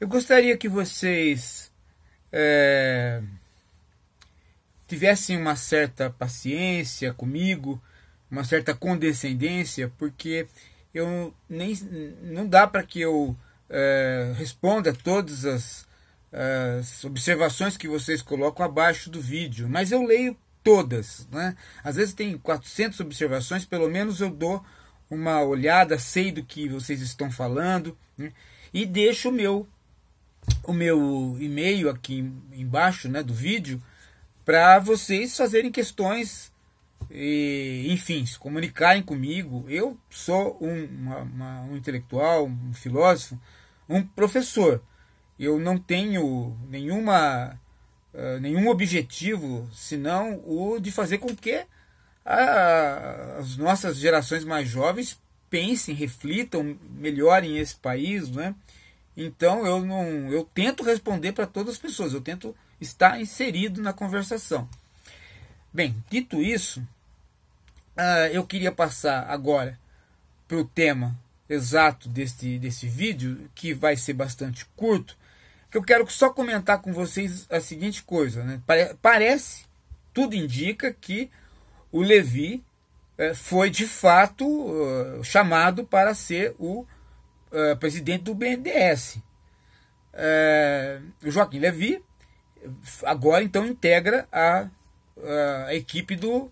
Eu gostaria que vocês é, tivessem uma certa paciência comigo, uma certa condescendência, porque eu nem não dá para que eu é, responda todas as, as, observações que vocês colocam abaixo do vídeo, mas eu leio todas, né? Às vezes tem 400 observações, pelo menos eu dou uma olhada, sei do que vocês estão falando né? e deixo o meu o meu e-mail aqui embaixo né, do vídeo para vocês fazerem questões e, enfim, se comunicarem comigo. Eu sou um, uma, uma, um intelectual, um filósofo, um professor. Eu não tenho nenhuma, uh, nenhum objetivo senão o de fazer com que a, as nossas gerações mais jovens pensem, reflitam, melhorem esse país, né? Então eu não, eu tento responder para todas as pessoas, eu tento estar inserido na conversação. Bem, dito isso, uh, eu queria passar agora para o tema exato deste, desse vídeo, que vai ser bastante curto, que eu quero só comentar com vocês a seguinte coisa. Né? Parece, tudo indica que o Levi eh, foi de fato ah, chamado para ser o é, presidente do BNDES. É, o Joaquim Levi agora então integra a, é, a equipe do,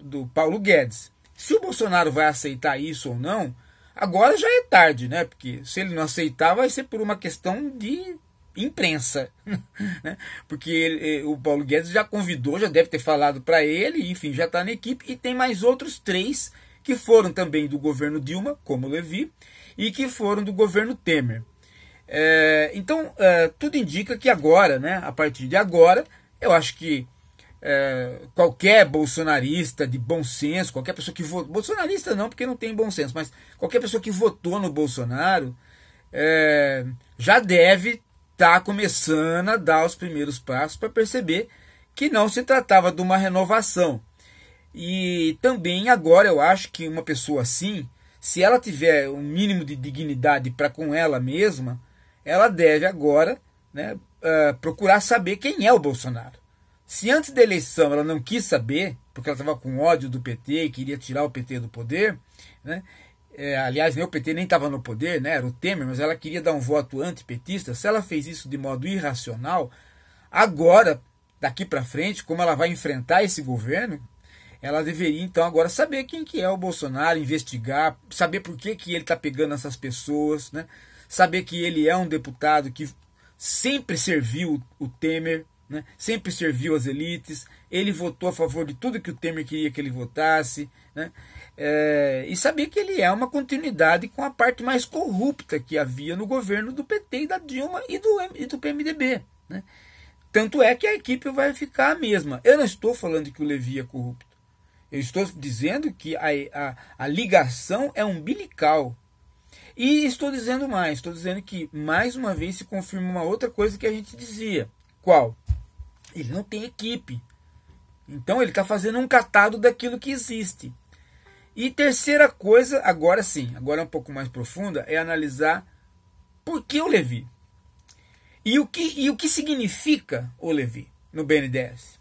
do Paulo Guedes. Se o Bolsonaro vai aceitar isso ou não, agora já é tarde, né? Porque se ele não aceitar, vai ser por uma questão de imprensa, né? porque ele, o Paulo Guedes já convidou, já deve ter falado para ele, enfim, já está na equipe e tem mais outros três que foram também do governo Dilma, como Levi, e que foram do governo Temer. É, então, é, tudo indica que agora, né, a partir de agora, eu acho que é, qualquer bolsonarista de bom senso, qualquer pessoa que votou. Bolsonarista não, porque não tem bom senso, mas qualquer pessoa que votou no Bolsonaro é, já deve estar tá começando a dar os primeiros passos para perceber que não se tratava de uma renovação. E também agora eu acho que uma pessoa assim, se ela tiver um mínimo de dignidade para com ela mesma, ela deve agora né, uh, procurar saber quem é o Bolsonaro. Se antes da eleição ela não quis saber, porque ela estava com ódio do PT e queria tirar o PT do poder, né, é, aliás, nem o PT nem estava no poder, né, era o Temer, mas ela queria dar um voto antipetista. Se ela fez isso de modo irracional, agora, daqui para frente, como ela vai enfrentar esse governo, ela deveria então agora saber quem que é o Bolsonaro, investigar, saber por que, que ele está pegando essas pessoas, né? saber que ele é um deputado que sempre serviu o Temer, né? sempre serviu as elites, ele votou a favor de tudo que o Temer queria que ele votasse, né? É, e saber que ele é uma continuidade com a parte mais corrupta que havia no governo do PT e da Dilma e do, e do PMDB. Né? Tanto é que a equipe vai ficar a mesma. Eu não estou falando que o Levi é corrupto. Eu estou dizendo que a, a, a ligação é umbilical. E estou dizendo mais, estou dizendo que mais uma vez se confirma uma outra coisa que a gente dizia. Qual? Ele não tem equipe. Então ele está fazendo um catado daquilo que existe. E terceira coisa, agora sim, agora é um pouco mais profunda, é analisar por que o Levi. E o que, e o que significa o Levi no BNDES?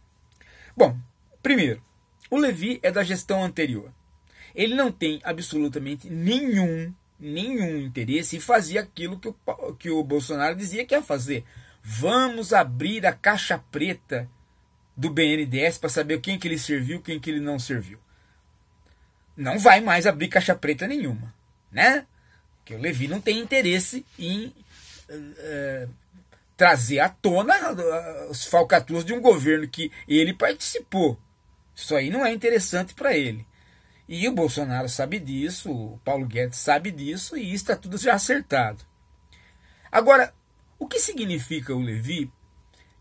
Bom, primeiro, o Levi é da gestão anterior. Ele não tem absolutamente nenhum, nenhum interesse em fazer aquilo que o, que o Bolsonaro dizia que ia fazer. Vamos abrir a caixa preta do BNDES para saber quem que ele serviu, quem que ele não serviu. Não vai mais abrir caixa preta nenhuma, né? Porque o Levi não tem interesse em eh, eh, trazer à tona ah, os falcatruas de um governo que ele participou. Isso aí não é interessante para ele. E o Bolsonaro sabe disso, o Paulo Guedes sabe disso e está tudo já acertado. Agora, o que significa o Levi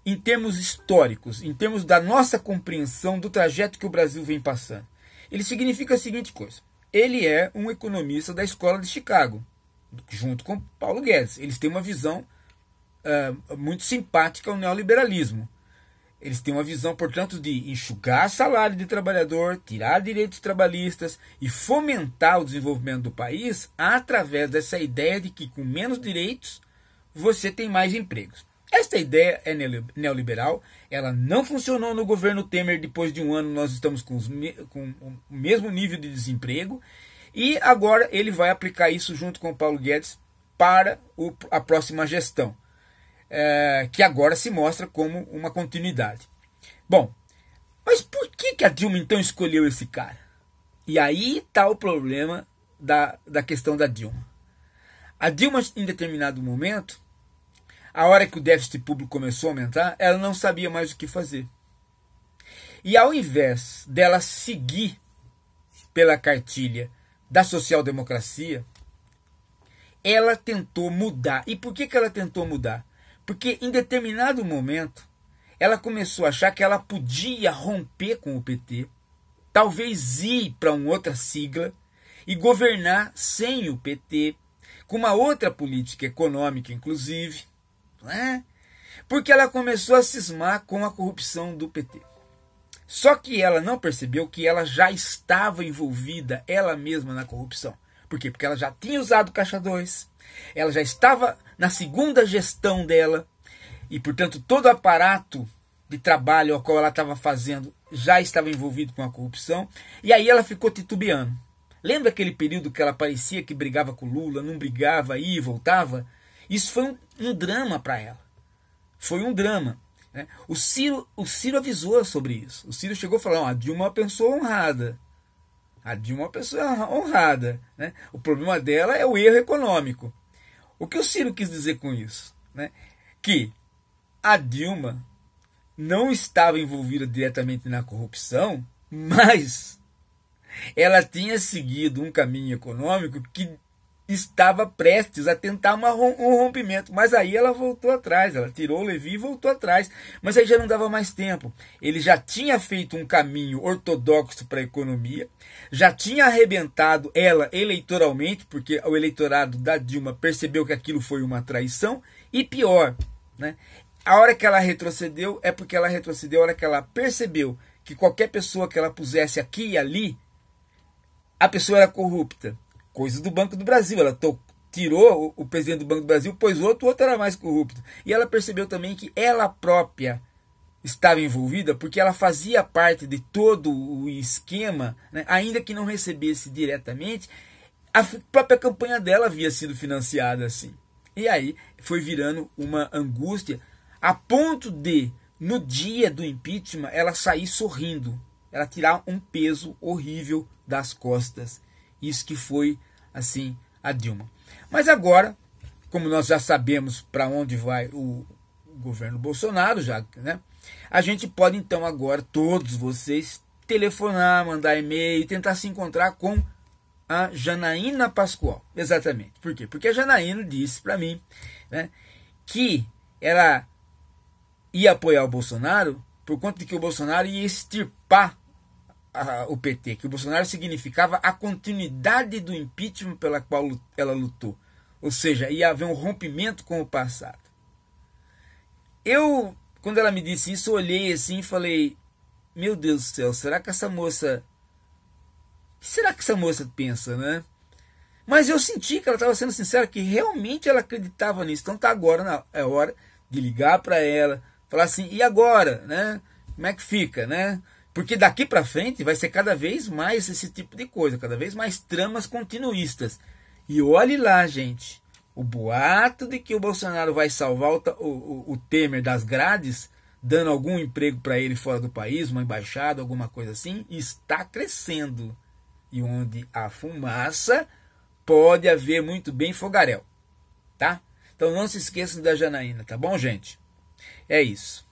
em termos históricos, em termos da nossa compreensão do trajeto que o Brasil vem passando? Ele significa a seguinte coisa: ele é um economista da escola de Chicago, junto com Paulo Guedes. Eles têm uma visão uh, muito simpática ao neoliberalismo. Eles têm uma visão, portanto, de enxugar salário de trabalhador, tirar direitos trabalhistas e fomentar o desenvolvimento do país através dessa ideia de que com menos direitos você tem mais empregos. Esta ideia é neoliberal, ela não funcionou no governo Temer. Depois de um ano, nós estamos com, com o mesmo nível de desemprego. E agora ele vai aplicar isso junto com o Paulo Guedes para o, a próxima gestão é, que agora se mostra como uma continuidade. Bom, mas por que, que a Dilma então escolheu esse cara? E aí está o problema da, da questão da Dilma. A Dilma, em determinado momento, a hora que o déficit público começou a aumentar, ela não sabia mais o que fazer. E ao invés dela seguir pela cartilha da social-democracia, ela tentou mudar. E por que, que ela tentou mudar? Porque em determinado momento ela começou a achar que ela podia romper com o PT, talvez ir para uma outra sigla e governar sem o PT, com uma outra política econômica, inclusive, né? porque ela começou a cismar com a corrupção do PT. Só que ela não percebeu que ela já estava envolvida ela mesma na corrupção. Por quê? Porque ela já tinha usado caixa 2, ela já estava na segunda gestão dela, e portanto todo o aparato de trabalho ao qual ela estava fazendo já estava envolvido com a corrupção, e aí ela ficou titubeando. Lembra aquele período que ela parecia que brigava com Lula, não brigava, ia e voltava? Isso foi um, um drama para ela. Foi um drama. Né? O, Ciro, o Ciro avisou sobre isso. O Ciro chegou a falar: oh, a Dilma é uma pessoa honrada. A Dilma é uma pessoa honrada. Né? O problema dela é o erro econômico. O que o Ciro quis dizer com isso? Né? Que a Dilma não estava envolvida diretamente na corrupção, mas ela tinha seguido um caminho econômico que estava prestes a tentar uma, um rompimento, mas aí ela voltou atrás, ela tirou o Levi e voltou atrás, mas aí já não dava mais tempo. Ele já tinha feito um caminho ortodoxo para a economia, já tinha arrebentado ela eleitoralmente, porque o eleitorado da Dilma percebeu que aquilo foi uma traição, e pior, né? A hora que ela retrocedeu é porque ela retrocedeu a hora que ela percebeu que qualquer pessoa que ela pusesse aqui e ali, a pessoa era corrupta coisa do Banco do Brasil. Ela tirou o, o presidente do Banco do Brasil, pois outro, outro era mais corrupto. E ela percebeu também que ela própria estava envolvida porque ela fazia parte de todo o esquema, né? ainda que não recebesse diretamente, a própria campanha dela havia sido financiada assim. E aí foi virando uma angústia a ponto de, no dia do impeachment, ela sair sorrindo, ela tirar um peso horrível das costas. Isso que foi, assim, a Dilma. Mas agora, como nós já sabemos para onde vai o governo Bolsonaro, já, né? A gente pode então agora, todos vocês, telefonar, mandar e-mail, tentar se encontrar com a Janaína Pascoal. Exatamente. Por quê? Porque a Janaína disse para mim né, que ela ia apoiar o Bolsonaro por conta de que o Bolsonaro ia extirpar o PT, que o Bolsonaro significava a continuidade do impeachment pela qual ela lutou. Ou seja, ia haver um rompimento com o passado. Eu, quando ela me disse isso, olhei assim e falei: Meu Deus do céu, será que essa moça. será que essa moça pensa, né? Mas eu senti que ela estava sendo sincera, que realmente ela acreditava nisso. Então tá agora na, é hora de ligar para ela, falar assim: e agora, né? Como é que fica, né? Porque daqui para frente vai ser cada vez mais esse tipo de coisa, cada vez mais tramas continuistas. E olhe lá, gente, o boato de que o Bolsonaro vai salvar o, o, o Temer das grades, dando algum emprego para ele fora do país, uma embaixada, alguma coisa assim, está crescendo. E onde há fumaça, pode haver muito bem fogaréu, tá? Então não se esqueçam da Janaína, tá bom, gente? É isso.